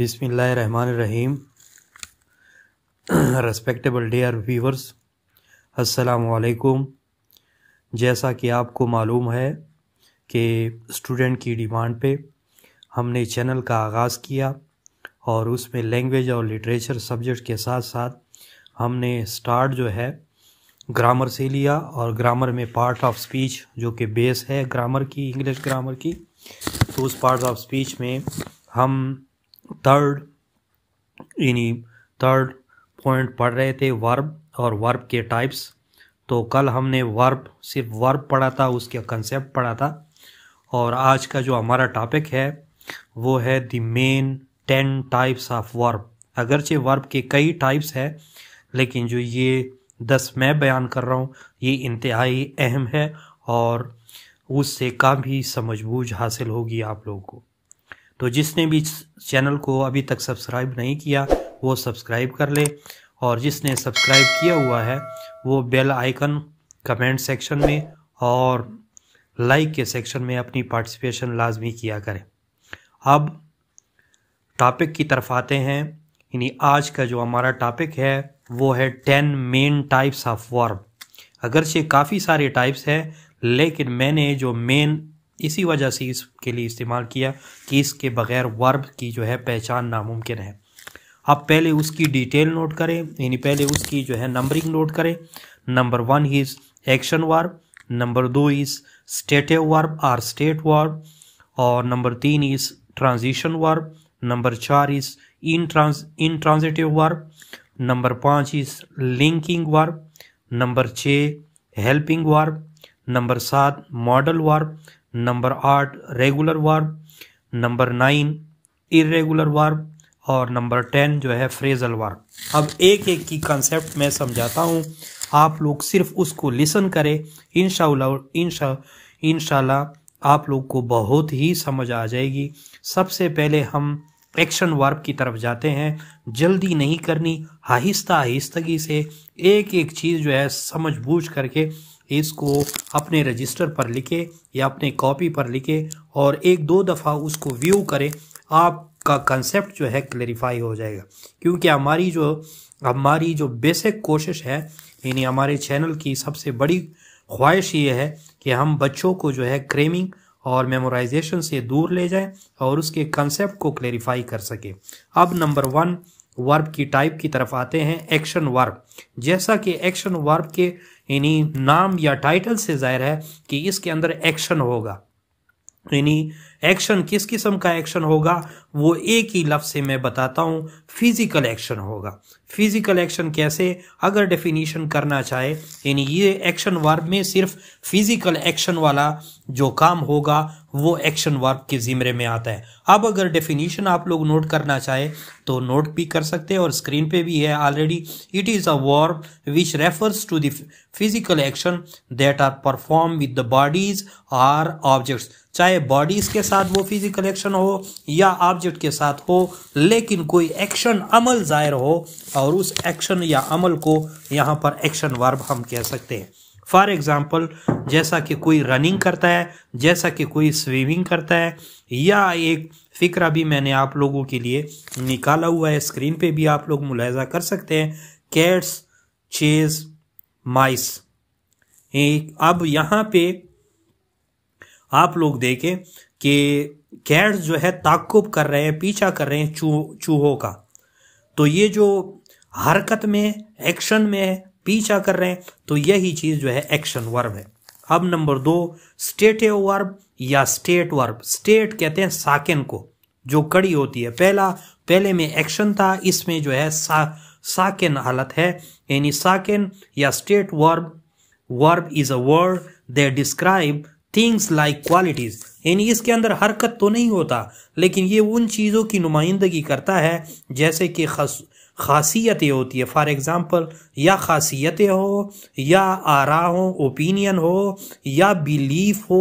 बिसमीम respectable dare viewers असलकुम जैसा कि आपको मालूम है कि स्टूडेंट की डिमांड पे हमने चैनल का आगाज़ किया और उसमें लैंग्वेज और लिटरेचर सब्जेक्ट के साथ साथ हमने स्टार्ट जो है ग्रामर से लिया और ग्रामर में पार्ट ऑफ स्पीच जो कि बेस है ग्रामर की इंग्लिश ग्रामर की तो उस पार्ट ऑफ स्पीच में हम थर्ड यानी थर्ड पॉइंट पढ़ रहे थे वर्ब और वर्ब के टाइप्स तो कल हमने वर्ब सिर्फ वर्ब पढ़ा था उसके कंसेप्ट पढ़ा था और आज का जो हमारा टॉपिक है वो है the main ten types of verb अगरचे वर्ब के कई टाइप्स है लेकिन जो ये दस मैं बयान कर रहा हूँ ये इंतहाई अहम है और उससे काफ़ी समझबूझ हासिल होगी आप लोगों को तो जिसने भी चैनल को अभी तक सब्सक्राइब नहीं किया वो सब्सक्राइब कर ले और जिसने सब्सक्राइब किया हुआ है वो बेल आइकन कमेंट सेक्शन में और लाइक के सेक्शन में अपनी पार्टिसिपेशन लाजमी किया करें अब टॉपिक की तरफ आते हैं यानी आज का जो हमारा टॉपिक है वो है ten main types of verb अगरचे काफ़ी सारे टाइप्स हैं लेकिन मैंने जो मेन इसी वजह से इसके लिए इस्तेमाल किया कि इसके बगैर वर्ब की जो है पहचान नामुमकिन है आप पहले उसकी डिटेल नोट करें यानी पहले उसकी जो है नंबरिंग नोट करें number one is action verb number दो is stative verb or state verb और नंबर तीन इज़ ट्रांजिशन वर्ब नंबर चार is in trans intransitive verb number पाँच इज़ लिंकिंग वर्ब नंबर छः हेल्पिंग वर्ब नंबर सात modal verb number आठ regular verb number nine irregular verb और number ten जो है फ्रेजल वर्ब अब एक एक की कंसेप्ट मैं समझाता हूँ आप लोग सिर्फ उसको लिसन करें इनशा इनशाला आप लोग को बहुत ही समझ आ जाएगी सबसे पहले हम एक्शन वर्ब की तरफ जाते हैं जल्दी नहीं करनी आहिस्ता आहिस्तगी से एक एक चीज़ जो है समझ बूझ करके इसको अपने रजिस्टर पर लिखे या अपने कॉपी पर लिखे और एक दो दफ़ा उसको व्यू करें आपका कंसेप्ट जो है क्लेरिफाई हो जाएगा क्योंकि हमारी जो हमारी जो बेसिक कोशिश है यानी हमारे चैनल की सबसे बड़ी ख्वाहिश ये है कि हम बच्चों को जो है क्रेमिंग और मेमोराइजेशन से दूर ले जाएं और उसके कंसेप्ट को क्लेरिफाई कर सके अब नंबर वन वर्ब की टाइप की तरफ आते हैं एक्शन वर्ब जैसा कि एक्शन वर्ब के यानी नाम या टाइटल से जाहिर है कि इसके अंदर एक्शन होगा यानी एक्शन किस किस्म का एक्शन होगा वो एक ही लफ्ज से मैं बताता हूँ फिजिकल एक्शन होगा फिजिकल एक्शन कैसे अगर डेफिनीशन करना चाहे यानी ये एक्शन वर्ब में सिर्फ फिजिकल एक्शन वाला जो काम होगा वो एक्शन वर्ब के ज़िमरे में आता है अब अगर डेफिनेशन आप लोग नोट करना चाहे तो नोट भी कर सकते हैं और स्क्रीन पे भी है already it is a verb which refers to the physical action that are perform with the bodies or objects चाहे बॉडीज के साथ साथ वो फिजिकल एक्शन हो या ऑब्जेक्ट के साथ हो लेकिन कोई एक्शन अमल जाहिर हो और उस एक्शन या अमल को यहाँ पर एक्शन वर्ब हम कह सकते हैं फॉर एग्ज़ाम्पल जैसा कि कोई रनिंग करता है जैसा कि कोई स्विमिंग करता है या एक फ़िक्रा भी मैंने आप लोगों के लिए निकाला हुआ है स्क्रीन पे भी आप लोग मुलायजा कर सकते हैं कैट्स चेज माइस एक अब यहाँ पे आप लोग देखें कि कैट्स जो है ताकुब कर रहे हैं पीछा कर रहे हैं चू, चूहों का तो ये जो हरकत में एक्शन में पीछा कर रहे हैं तो यही चीज़ जो है एक्शन वर्ब है अब नंबर दो स्टेटिव वर्ब या स्टेट वर्ब स्टेट कहते हैं साकिन को जो कड़ी होती है पहला पहले में एक्शन था इसमें जो है सा, साकिन हालत है यानी साकिन या state verb verb is a word they describe things like qualities यानी इसके अंदर हरकत तो नहीं होता लेकिन ये उन चीज़ों की नुमाइंदगी करता है जैसे कि खस खासियतें होती है फॉर एग्ज़ाम्पल या खासियतें हो या आरा हो ओपिनियन हो या बिलीफ हो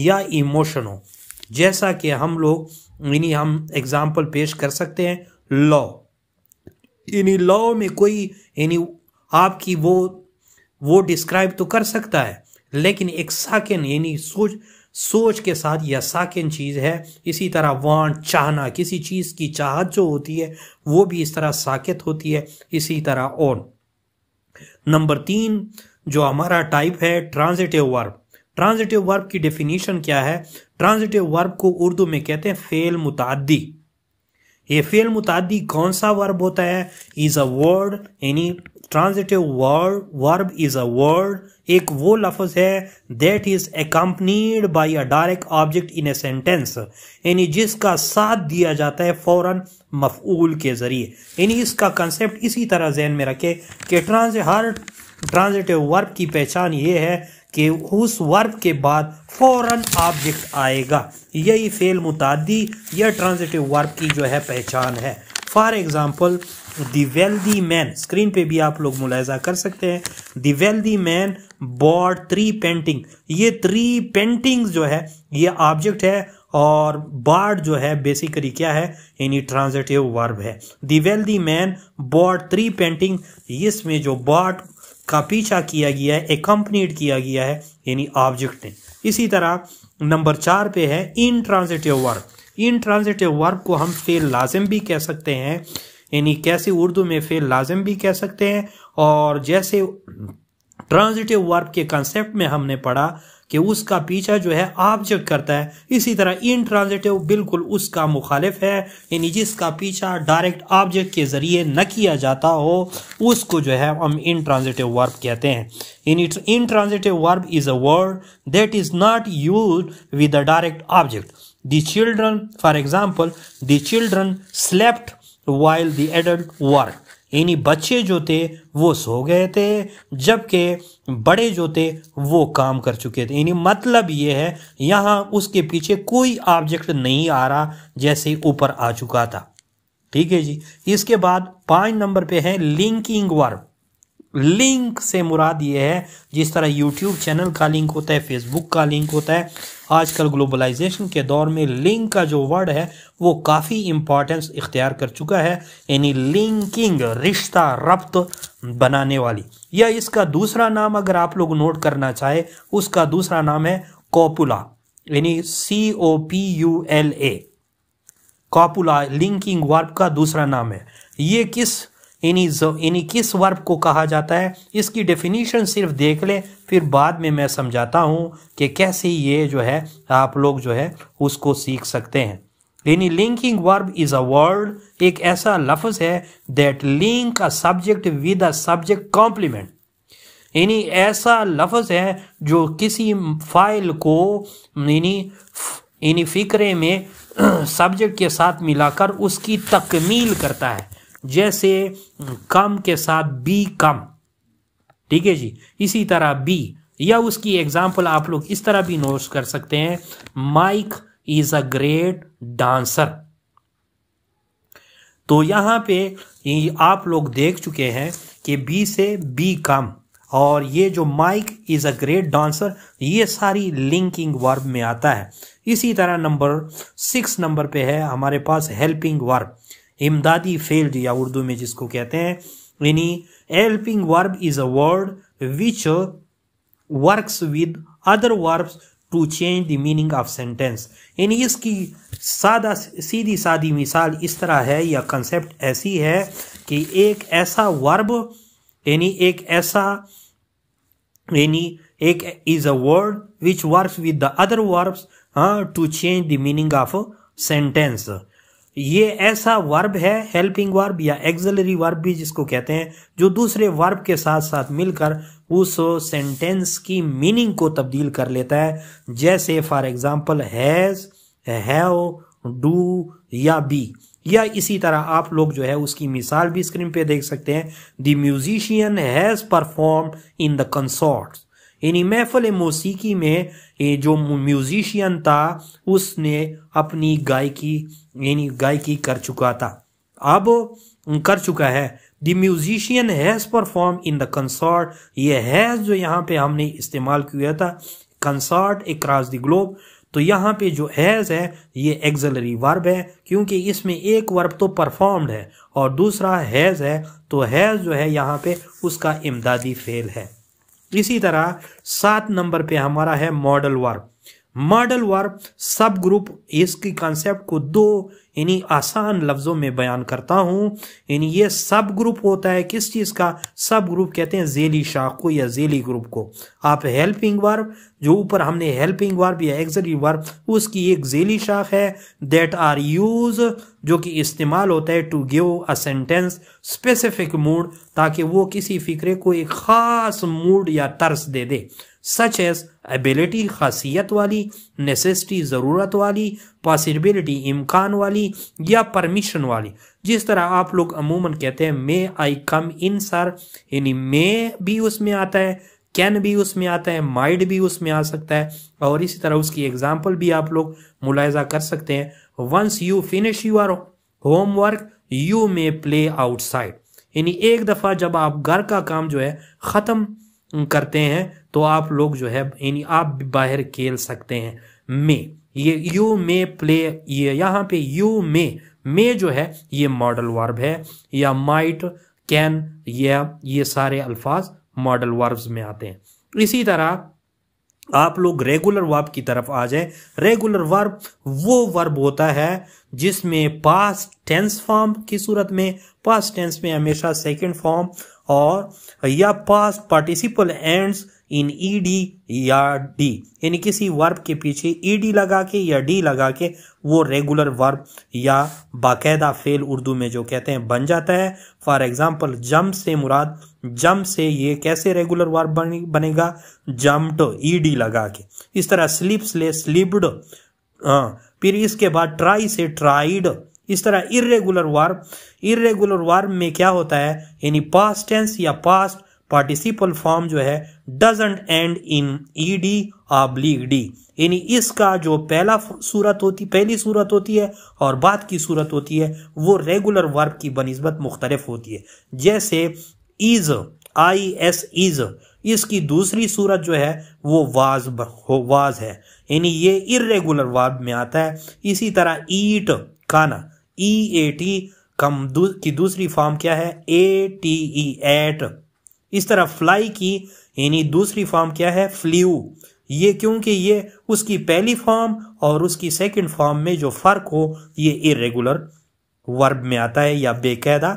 या इमोशन हो जैसा कि हम लोग यानी हम एग्ज़ाम्पल पेश कर सकते हैं लॉ यानी लॉ में कोई यानी आपकी वो वो डिस्क्राइब तो कर सकता है लेकिन एक साकिन यानी सोच सोच के साथ यह साकिन चीज़ है इसी तरह वांट चाहना किसी चीज़ की चाहत जो होती है वो भी इस तरह साकित होती है इसी तरह और नंबर तीन जो हमारा टाइप है ट्रांजिटिव वर्ब ट्रांजिटिव वर्ब की डेफिनेशन क्या है ट्रांजिटिव वर्ब को उर्दू में कहते हैं फेल मुतादी ये फेल मुतादी कौन सा वर्ब होता है इज अ वर्ड यानी transitive word verb is a word एक वो लफज है that is accompanied by a direct object in a sentence यानी जिसका साथ दिया जाता है फौरन मफूल के जरिए यानी इसका कंसेप्ट इसी तरह जहन में रखे कि ट्रांस हर ट्रांजिटिव वर्ब की पहचान ये है कि उस वर्ब के बाद फौरन ऑब्जेक्ट आएगा यही फेल मुतादी यह ट्रांजिटिव वर्ब की जो है पहचान है for example the wealthy man screen पे भी आप लोग मुलायजा कर सकते हैं the wealthy man bought three painting ये थ्री पेंटिंग जो है ये ऑब्जेक्ट है और बार्ड जो है बेसिकली क्या है यानी ट्रांजेटिव वर्ब है the wealthy man bought three painting इसमें जो बॉड का पीछा किया गया है एकम्पनीड किया गया है यानी ऑब्जेक्ट ने इसी तरह नंबर चार पे है intransitive verb intransitive verb को हम फेल लाजिम भी कह सकते हैं यानी कैसे उर्दू में फेल लाजम भी कह सकते हैं और जैसे ट्रांजिटिव वर्ब के कंसेप्ट में हमने पढ़ा कि उसका पीछा जो है ऑब्जेक्ट करता है इसी तरह इन ट्रांजिटिव बिल्कुल उसका मुखालिफ है यानी जिसका पीछा डायरेक्ट ऑब्जेक्ट के जरिए न किया जाता हो उसको जो है हम इन ट्रांजिटिव वर्ब कहते हैं यानी intransitive verb is a word that is not use with the direct object the children for example the children slept while the adult work यानी बच्चे जो थे वो सो गए थे जबकि बड़े जो थे वो काम कर चुके थे यानी मतलब ये है यहाँ उसके पीछे कोई ऑब्जेक्ट नहीं आ रहा जैसे ऊपर आ चुका था ठीक है जी इसके बाद पांच नंबर पे है लिंकिंग वर्ब लिंक से मुराद ये है जिस तरह यूट्यूब चैनल का लिंक होता है फेसबुक का लिंक होता है आजकल ग्लोबलाइजेशन के दौर में लिंक का जो वर्ड है वो काफ़ी इम्पॉर्टेंस इख्तियार कर चुका है यानी लिंकिंग रिश्ता रब्त बनाने वाली या इसका दूसरा नाम अगर आप लोग नोट करना चाहे उसका दूसरा नाम है कॉपुला यानी C O P U L A copula linking verb का दूसरा नाम है ये किस इन्हीं इन्हीं किस वर्ब को कहा जाता है इसकी डेफिनीशन सिर्फ देख लें फिर बाद में मैं समझाता हूँ कि कैसे ये जो है आप लोग जो है उसको सीख सकते हैं यानी linking verb is a word एक ऐसा लफ्ज़ है that link a subject with a subject complement यानी ऐसा लफ्ज़ है जो किसी फाइल को यानी यानी फिक्रे में सब्जेक्ट के साथ मिलाकर उसकी तकमील करता है जैसे कम के साथ बी कम ठीक है जी इसी तरह बी या उसकी एग्जाम्पल आप लोग इस तरह भी नोट कर सकते हैं Mike is a great dancer तो यहां पे आप लोग देख चुके हैं कि बी से बी कम और ये जो Mike is a great dancer ये सारी लिंकिंग वर्ब में आता है इसी तरह नंबर सिक्स नंबर पे है हमारे पास हेल्पिंग वर्ब इमदादी फेल्ड या उर्दू में जिसको कहते हैं यानी helping verb is a word which works with other verbs to change the meaning of sentence यानी इसकी सादा सीधी सादी मिसाल इस तरह है या कंसेप्ट ऐसी है कि एक ऐसा वर्ब यानी एक ऐसा यानी एक is a word which works with the other verbs to change the meaning of sentence ये ऐसा वर्ब है हेल्पिंग वर्ब या एक्जलरी वर्ब भी जिसको कहते हैं जो दूसरे वर्ब के साथ साथ मिलकर उस सेंटेंस की मीनिंग को तब्दील कर लेता है जैसे for example has have do या बी या इसी तरह आप लोग जो है उसकी मिसाल भी स्क्रीन पे देख सकते हैं the musician has perform in the concert यानी महफल मौसीकी में ये जो म्यूजिशियन था उसने अपनी गायकी यानी गायकी कर चुका था अब कर चुका है the musician has perform in the concert ये हैज़ जो यहाँ पे हमने इस्तेमाल किया था कंसर्ट एक्रॉस द ग्लोब तो यहाँ पे जो हैज़ है ये एक्जलरी वर्ब है क्योंकि इसमें एक वर्ब तो परफॉर्म्ड है और दूसरा हैज़ है तो हैज़ जो है यहाँ पे उसका इमदादी फेल है इसी तरह सात नंबर पे हमारा है modal verb modal verb subgroup इसकी कॉन्सेप्ट को दो इन्हीं आसान लफ्ज़ों में बयान करता हूं यानी ये सब ग्रुप होता है किस चीज़ का सब ग्रुप कहते हैं जेली शाख को या जेली ग्रुप को आप हेल्पिंग वर्ब जो ऊपर हमने हेल्पिंग वर्ब या एग्जरी वर्ब उसकी एक जेली शाख है दैट आर यूज जो कि इस्तेमाल होता है to give a sentence specific mood ताकि वो किसी फिक्रे को एक ख़ास मूड या तर्स दे दे सच एज एबिलिटी खासियत वाली नेसेसिटी ज़रूरत वाली पॉसिबिलिटी इम्कान वाली या परमिशन वाली जिस तरह आप लोग अमूमन कहते हैं मे आई कम इन सर यानी मे भी उसमें आता है कैन भी उसमें आता है माइड भी उसमें आ सकता है और इसी तरह उसकी एग्जाम्पल भी आप लोग मुलायजा कर सकते हैं once you finish your homework you may play outside यानी एक दफ़ा जब आप घर का काम जो है ख़त्म करते हैं तो आप लोग जो है यानी आप बाहर खेल सकते हैं मे ये यू मे प्ले ये यहाँ पे यू मे मे जो है ये मॉडल वर्ब है या माइट कैन या ये सारे अल्फाज मॉडल वर्ब्स में आते हैं इसी तरह आप लोग रेगुलर वर्ब की तरफ आ जाए रेगुलर वर्ब वो वर्ब होता है जिसमें पास्ट टेंस फॉर्म की सूरत में पास्ट टेंस में हमेशा सेकंड फॉर्म और या past participle ends in E D या डी यानी किसी वर्ब के पीछे ई डी लगा के या डी लगा के वो रेगुलर वर्ब या बाकायदा फेल उर्दू में जो कहते हैं बन जाता है फॉर एग्जाम्पल जम से मुराद जम से ये कैसे रेगुलर वर्ब बने, बनेगा जम्प्ड ई डी लगा के इस तरह स्लिप्स ले स्लिप्ड फिर इसके बाद ट्राई से ट्राइड इस तरह इरेगुलर वर्ब इरेगुलर वर्ब में क्या होता है यानी पास्ट टेंस या पास्ट पार्टिसिपल फॉर्म जो है doesn't end in E D oblique D यानी इसका जो पहला सूरत होती पहली सूरत होती है और बाद की सूरत होती है वो रेगुलर वर्ब की बनस्बत मुख्तलफ होती है जैसे इज आई एस इज इसकी दूसरी सूरत जो है वो वाज हो वाज है यानी ये इरेगुलर वर्ब में आता है इसी तरह ईट खाना ई ए टी कम दू, की दूसरी फॉर्म क्या है ए टी ई एट इस तरह फ्लाई की यानी दूसरी फॉर्म क्या है फ्ल्यू ये क्योंकि ये उसकी पहली फॉर्म और उसकी सेकंड फॉर्म में जो फर्क हो ये इरेगुलर वर्ब में आता है या बेकायदा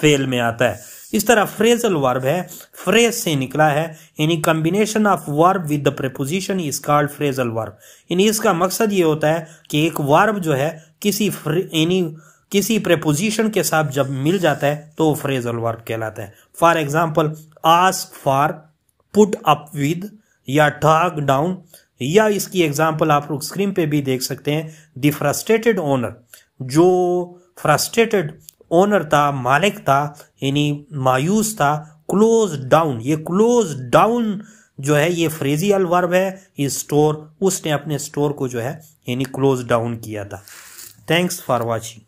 फेल में आता है इस तरह फ्रेजल वर्ब है फ्रेज से निकला है यानी combination of verb with the preposition is called phrasal verb यानी इसका मकसद ये होता है कि एक वर्ब जो है किसी यानी किसी प्रपोजिशन के साथ जब मिल जाता है तो फ्रेजल वर्ब कहलाता है for example ask for put up with या ठाक डाउन या इसकी एग्जाम्पल आप लोग स्क्रीन पे भी देख सकते हैं द फ्रस्ट्रेटेड ओनर जो फ्रस्ट्रेटेड ओनर था मालिक था यानी मायूस था क्लोज डाउन ये क्लोज डाउन जो है ये फ्रेजियल वर्ब है ये स्टोर उसने अपने स्टोर को जो है यानी क्लोज डाउन किया था थैंक्स फॉर वॉचिंग